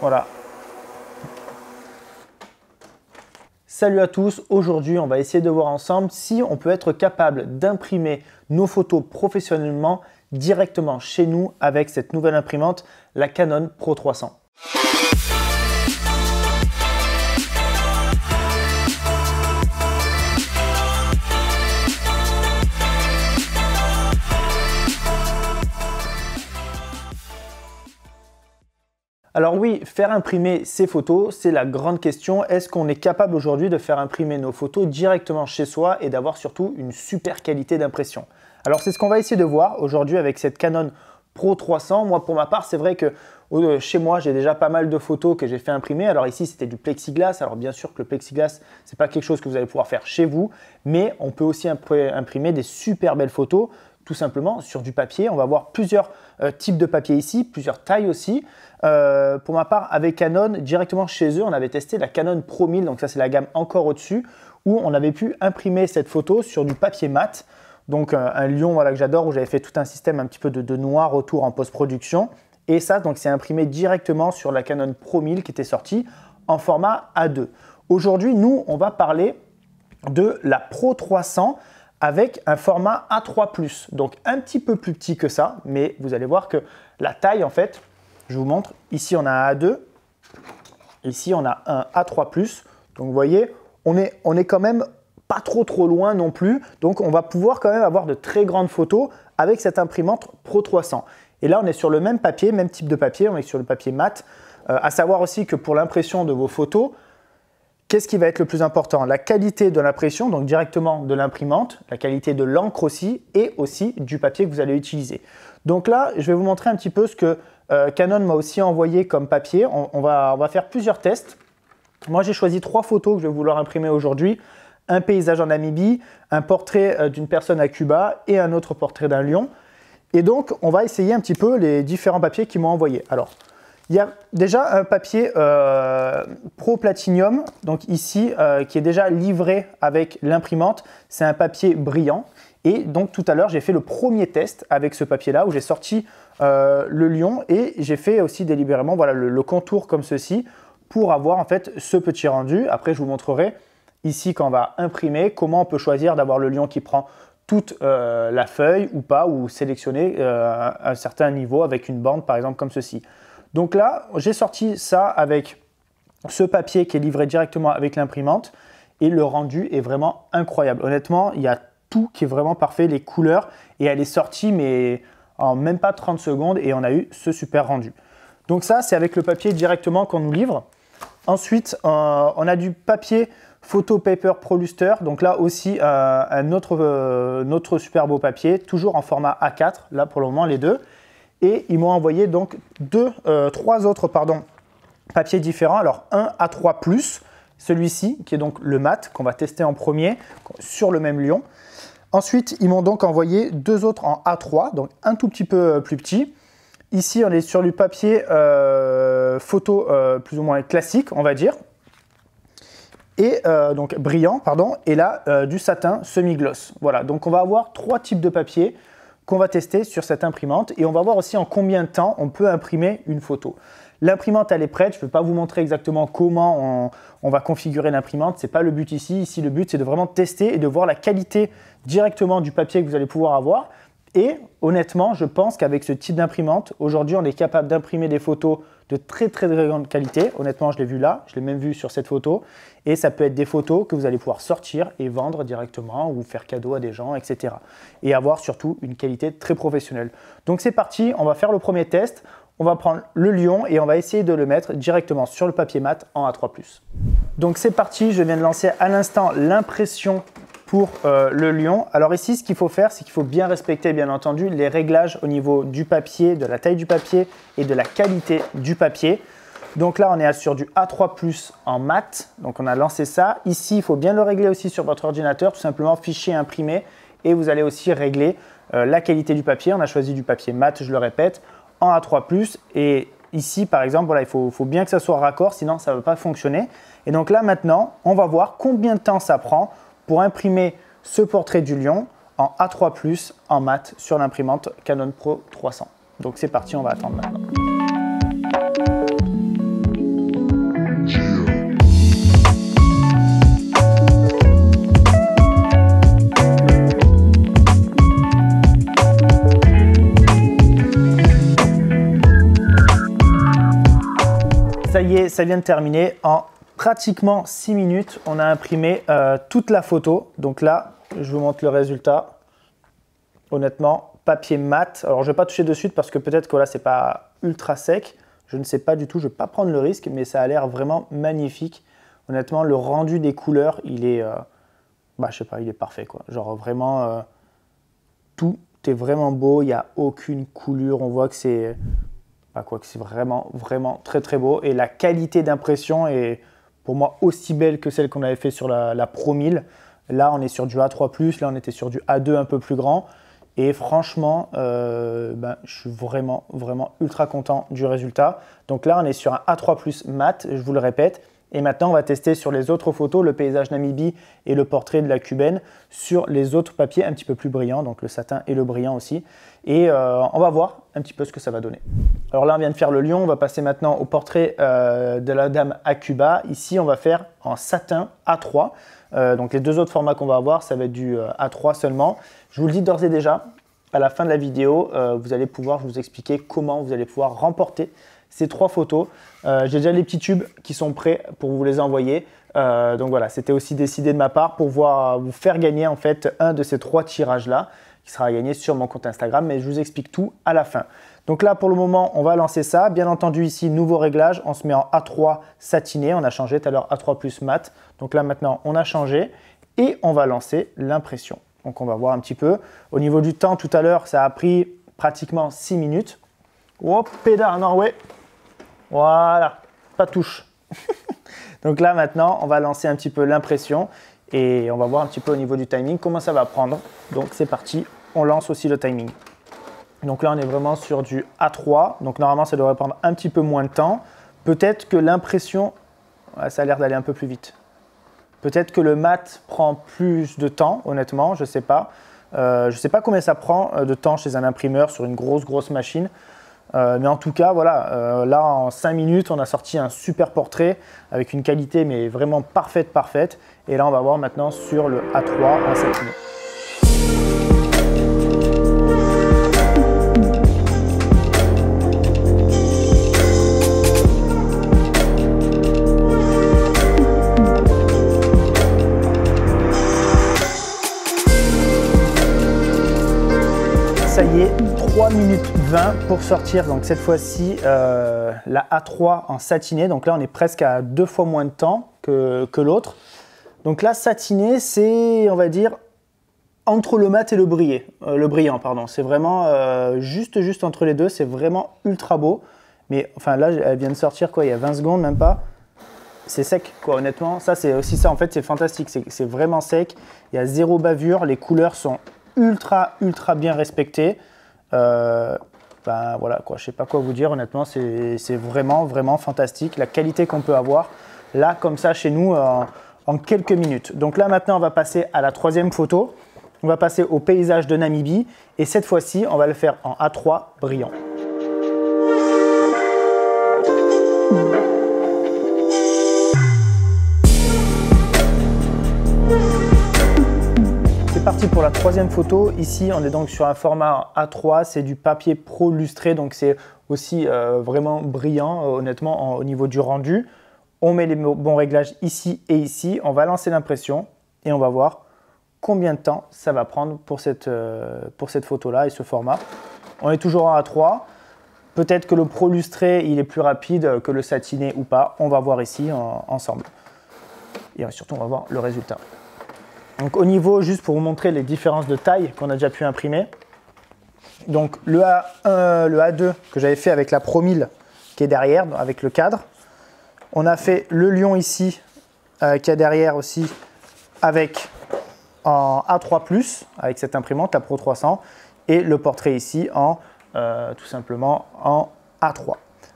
Voilà. Salut à tous, aujourd'hui on va essayer de voir ensemble si on peut être capable d'imprimer nos photos professionnellement directement chez nous avec cette nouvelle imprimante, la Canon Pro 300. Alors oui, faire imprimer ses photos, c'est la grande question. Est-ce qu'on est capable aujourd'hui de faire imprimer nos photos directement chez soi et d'avoir surtout une super qualité d'impression Alors c'est ce qu'on va essayer de voir aujourd'hui avec cette Canon Pro 300. Moi, pour ma part, c'est vrai que euh, chez moi, j'ai déjà pas mal de photos que j'ai fait imprimer. Alors ici, c'était du plexiglas. Alors bien sûr que le plexiglas, c'est pas quelque chose que vous allez pouvoir faire chez vous, mais on peut aussi imprimer des super belles photos tout simplement sur du papier. On va voir plusieurs euh, types de papier ici, plusieurs tailles aussi. Euh, pour ma part, avec Canon, directement chez eux, on avait testé la Canon Pro 1000, donc ça c'est la gamme encore au-dessus, où on avait pu imprimer cette photo sur du papier mat. Donc euh, un lion voilà, que j'adore, où j'avais fait tout un système un petit peu de, de noir autour en post-production. Et ça, donc c'est imprimé directement sur la Canon Pro 1000 qui était sortie en format A2. Aujourd'hui, nous, on va parler de la Pro 300 avec un format A3+, donc un petit peu plus petit que ça, mais vous allez voir que la taille, en fait, je vous montre, ici on a un A2, ici on a un A3+, donc vous voyez, on est, quand même pas trop trop loin non plus, donc on va pouvoir quand même avoir de très grandes photos avec cette imprimante Pro 300. Et là, on est sur le même papier, même type de papier, on est sur le papier mat, euh, à savoir aussi que pour l'impression de vos photos, Qu'est-ce qui va être le plus important La qualité de l'impression, donc directement de l'imprimante, la qualité de l'encre aussi, et aussi du papier que vous allez utiliser. Donc là, je vais vous montrer un petit peu ce que euh, Canon m'a aussi envoyé comme papier. On, va, faire plusieurs tests. Moi, j'ai choisi trois photos que je vais vouloir imprimer aujourd'hui. Un paysage en Namibie, un portrait euh, d'une personne à Cuba et un autre portrait d'un lion. Et donc, on va essayer un petit peu les différents papiers qu'ils m'ont envoyés. Alors, il y a déjà un papier euh, Pro platinum donc ici, euh, qui est déjà livré avec l'imprimante. C'est un papier brillant. Et donc tout à l'heure, j'ai fait le premier test avec ce papier-là, où j'ai sorti euh, le lion et j'ai fait aussi délibérément le, contour comme ceci pour avoir en fait ce petit rendu. Après, je vous montrerai ici quand on va imprimer, comment on peut choisir d'avoir le lion qui prend toute la feuille ou pas, ou sélectionner un certain niveau avec une bande par exemple comme ceci. Donc là, j'ai sorti ça avec ce papier qui est livré directement avec l'imprimante et le rendu est vraiment incroyable. Honnêtement, il y a tout qui est vraiment parfait, les couleurs et elle est sortie mais en même pas 30 secondes et on a eu ce super rendu. Donc ça, c'est avec le papier directement qu'on nous livre. Ensuite, euh, on a du papier Photo Paper Pro Luster. Donc là aussi, euh, un autre, euh, super beau papier, toujours en format A4. Là, pour le moment, les deux. Et ils m'ont envoyé donc deux, euh, trois autres pardon, papiers différents. Alors un A3 ⁇ celui-ci, qui est donc le mat, qu'on va tester en premier sur le même lion. Ensuite, ils m'ont donc envoyé deux autres en A3, donc un tout petit peu euh, plus petit. Ici, on est sur du papier euh, photo plus ou moins classique, on va dire. Et donc brillant, pardon. Et là, du satin semi-gloss. Voilà, donc on va avoir trois types de papiers. On va tester sur cette imprimante et on va voir aussi en combien de temps on peut imprimer une photo. L'imprimante, elle est prête. Je ne peux pas vous montrer exactement comment on, va configurer l'imprimante. c'est pas le but ici. Ici, le but, c'est de vraiment tester et de voir la qualité directement du papier que vous allez pouvoir avoir. Et honnêtement, je pense qu'avec ce type d'imprimante, aujourd'hui, on est capable d'imprimer des photos de très très grande qualité. Honnêtement, je l'ai vu là, je l'ai même vu sur cette photo. Et ça peut être des photos que vous allez pouvoir sortir et vendre directement ou faire cadeau à des gens, etc. Et avoir surtout une qualité très professionnelle. Donc c'est parti, on va faire le premier test. On va prendre le lion et on va essayer de le mettre directement sur le papier mat en A3+. Donc c'est parti, je viens de lancer à l'instant l'impression pour euh, le lion. Alors ici, ce qu'il faut faire, c'est qu'il faut bien respecter, bien entendu, les réglages au niveau du papier, de la taille du papier et de la qualité du papier. Donc là, on est sur du A3+, en mat. Donc on a lancé ça. Ici, il faut bien le régler aussi sur votre ordinateur, tout simplement fichier imprimé. Et vous allez aussi régler euh, la qualité du papier. On a choisi du papier mat, je le répète, en A3+. Et ici, par exemple, voilà, il faut, faut bien que ça soit raccord, sinon ça ne va pas fonctionner. Et donc là, maintenant, on va voir combien de temps ça prend pour imprimer ce portrait du lion en A3+, en mat, sur l'imprimante Canon Pro 300. Donc c'est parti, on va attendre maintenant. Ça y est, ça vient de terminer en pratiquement 6 minutes, on a imprimé euh, toute la photo. Donc là, je vous montre le résultat. Honnêtement, papier mat. Alors, je ne vais pas toucher dessus parce que peut-être que là, c'est pas ultra sec. Je ne sais pas du tout, je ne vais pas prendre le risque, mais ça a l'air vraiment magnifique. Honnêtement, le rendu des couleurs, il est... Euh, bah, je sais pas, il est parfait, quoi. Genre, vraiment, euh, tout est vraiment beau. Il n'y a aucune coulure. On voit que c'est... Bah, quoi que c'est vraiment, vraiment très, très beau. Et la qualité d'impression est pour moi aussi belle que celle qu'on avait fait sur la, Pro 1000. Là, on est sur du A3+, là, on était sur du A2 un peu plus grand. Et franchement, euh, ben, je suis vraiment, vraiment ultra content du résultat. Donc là, on est sur un A3 mat, je vous le répète. Et maintenant, on va tester sur les autres photos le paysage Namibie et le portrait de la cubaine sur les autres papiers un petit peu plus brillants, donc le satin et le brillant aussi. Et euh, on va voir un petit peu ce que ça va donner. Alors là, on vient de faire le lion. On va passer maintenant au portrait euh, de la dame à Cuba. Ici, on va faire en satin A3. Euh, donc les deux autres formats qu'on va avoir, ça va être du A3 seulement. Je vous le dis d'ores et déjà, à la fin de la vidéo, vous allez pouvoir, vous expliquer comment vous allez pouvoir remporter ces trois photos. Euh, j'ai déjà les petits tubes qui sont prêts pour vous les envoyer. Euh, donc voilà, c'était aussi décidé de ma part pour vous faire gagner en fait un de ces trois tirages-là qui sera gagné sur mon compte Instagram, mais je vous explique tout à la fin. Donc là, pour le moment, on va lancer ça. Bien entendu, ici, nouveau réglage, on se met en A3 satiné. On a changé tout à l'heure A3 plus mat. Donc là, maintenant, on a changé et on va lancer l'impression. Donc on va voir un petit peu. Au niveau du temps, tout à l'heure, ça a pris pratiquement 6 minutes. Oh, pédale, non, voilà, pas touche. Donc là maintenant, on va lancer un petit peu l'impression et on va voir un petit peu au niveau du timing comment ça va prendre. Donc c'est parti, on lance aussi le timing. Donc là, on est vraiment sur du A3. Donc normalement, ça devrait prendre un petit peu moins de temps. Peut-être que l'impression, ça a l'air d'aller un peu plus vite. Peut-être que le mat prend plus de temps, honnêtement, je ne sais pas. Euh, je ne sais pas combien ça prend euh, de temps chez un imprimeur sur une grosse, grosse machine. Euh, mais en tout cas, voilà, euh, là en 5 minutes, on a sorti un super portrait avec une qualité mais vraiment parfaite, parfaite. Et là, on va voir maintenant sur le A3 en 7 minutes. ça y est, 3 minutes 20 pour sortir. Donc cette fois-ci, euh, la A3 en satiné. Donc là, on est presque à deux fois moins de temps que, que l'autre. Donc là, satiné, c'est, on va dire, entre le mat et le, brillé, euh, le brillant. pardon. C'est vraiment euh, juste, juste entre les deux. C'est vraiment ultra beau. Mais enfin là, elle vient de sortir quoi, il y a 20 secondes, même pas. C'est sec, quoi, honnêtement. Ça, c'est aussi ça, en fait, c'est fantastique. C'est vraiment sec. Il y a zéro bavure. Les couleurs sont ultra, ultra bien respecté. Euh, ben voilà, quoi, je sais pas quoi vous dire, honnêtement, c'est vraiment, vraiment fantastique. La qualité qu'on peut avoir là, comme ça, chez nous, en, en, quelques minutes. Donc là, maintenant, on va passer à la troisième photo. On va passer au paysage de Namibie. Et cette fois-ci, on va le faire en A3 brillant. pour la troisième photo. Ici, on est donc sur un format A3. C'est du papier pro lustré, donc c'est aussi euh, vraiment brillant, euh, honnêtement, au niveau du rendu. On met les bons réglages ici et ici. On va lancer l'impression et on va voir combien de temps ça va prendre pour cette, euh, pour cette photo-là et ce format. On est toujours en A3. Peut-être que le pro lustré, il est plus rapide que le satiné ou pas. On va voir ici ensemble. Et surtout, on va voir le résultat. Donc au niveau, juste pour vous montrer les différences de taille qu'on a déjà pu imprimer. Donc le A1, le A2 que j'avais fait avec la Pro 1000 qui est derrière, avec le cadre. On a fait le lion ici euh, qui est derrière aussi avec en A3+, avec cette imprimante, la Pro 300, et le portrait ici en euh, tout simplement en A3.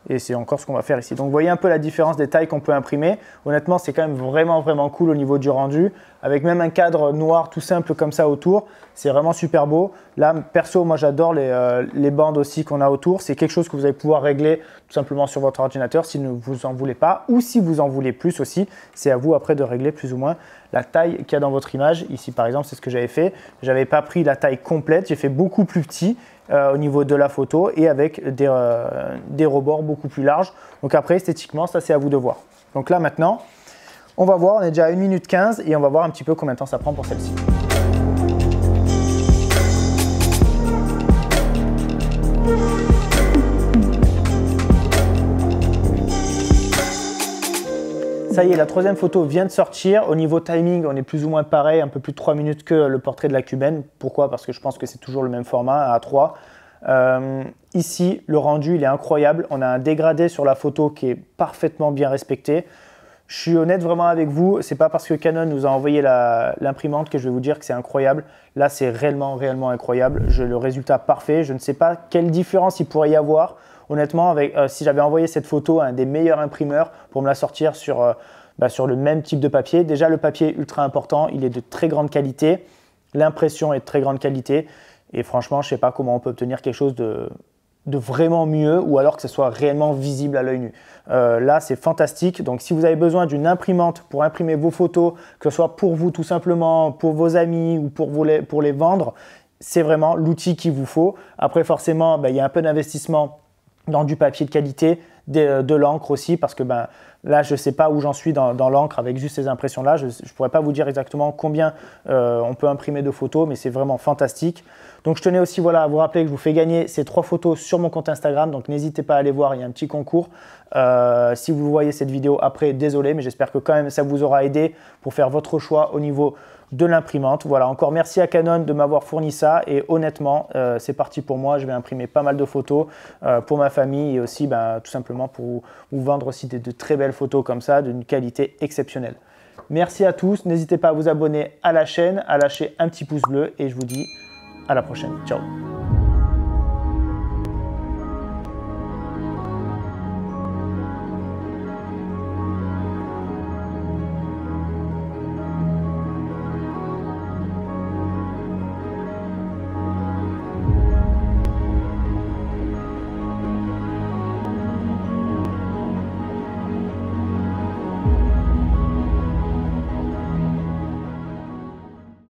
Et c'est encore ce qu'on va faire ici. Donc vous voyez un peu la différence des tailles qu'on peut imprimer. Honnêtement, c'est quand même vraiment, vraiment cool au niveau du rendu. Avec même un cadre noir tout simple comme ça autour, c'est vraiment super beau. Là, perso, moi j'adore les, euh, bandes aussi qu'on a autour. C'est quelque chose que vous allez pouvoir régler tout simplement sur votre ordinateur si vous en voulez pas. Ou si vous en voulez plus aussi, c'est à vous après de régler plus ou moins la taille qu'il y a dans votre image. Ici, par exemple, c'est ce que j'avais fait. J'avais pas pris la taille complète, j'ai fait beaucoup plus petit euh, au niveau de la photo et avec euh, des, rebords beaucoup plus larges. Donc après, esthétiquement, ça c'est à vous de voir. Donc là maintenant, on va voir, on est déjà à 1 minute 15 et on va voir un petit peu combien de temps ça prend pour celle-ci. Ça y est, la troisième photo vient de sortir. Au niveau timing, on est plus ou moins pareil, un peu plus de 3 minutes que le portrait de la cubaine. Pourquoi Parce que je pense que c'est toujours le même format, à 3. Euh, ici, le rendu, il est incroyable. On a un dégradé sur la photo qui est parfaitement bien respecté. Je suis honnête vraiment avec vous, c'est pas parce que Canon nous a envoyé l'imprimante que je vais vous dire que c'est incroyable. Là, c'est réellement, réellement incroyable. J'ai le résultat parfait. Je ne sais pas quelle différence il pourrait y avoir Honnêtement, avec, euh, si j'avais envoyé cette photo à un des meilleurs imprimeurs pour me la sortir sur, euh, bah, sur le même type de papier, déjà le papier est ultra important, il est de très grande qualité, l'impression est de très grande qualité. Et franchement, je ne sais pas comment on peut obtenir quelque chose de, vraiment mieux ou alors que ce soit réellement visible à l'œil nu. Euh, là, c'est fantastique. Donc, si vous avez besoin d'une imprimante pour imprimer vos photos, que ce soit pour vous tout simplement, pour vos amis ou pour, les, pour les vendre, c'est vraiment l'outil qu'il vous faut. Après, forcément, bah, il y a un peu d'investissement dans du papier de qualité, euh, de, l'encre aussi, parce que ben, là, je ne sais pas où j'en suis dans, l'encre avec juste ces impressions-là. Je ne pourrais pas vous dire exactement combien euh, on peut imprimer de photos, mais c'est vraiment fantastique. Donc, je tenais aussi voilà, à vous rappeler que je vous fais gagner ces trois photos sur mon compte Instagram. Donc, n'hésitez pas à aller voir, il y a un petit concours. Euh, si vous voyez cette vidéo après, désolé, mais j'espère que quand même ça vous aura aidé pour faire votre choix au niveau de l'imprimante. Voilà, encore merci à Canon de m'avoir fourni ça et honnêtement, euh, c'est parti pour moi. Je vais imprimer pas mal de photos euh, pour ma famille et aussi ben, tout simplement pour vous, vendre aussi des, de très belles photos comme ça, d'une qualité exceptionnelle. Merci à tous, n'hésitez pas à vous abonner à la chaîne, à lâcher un petit pouce bleu et je vous dis à la prochaine. Ciao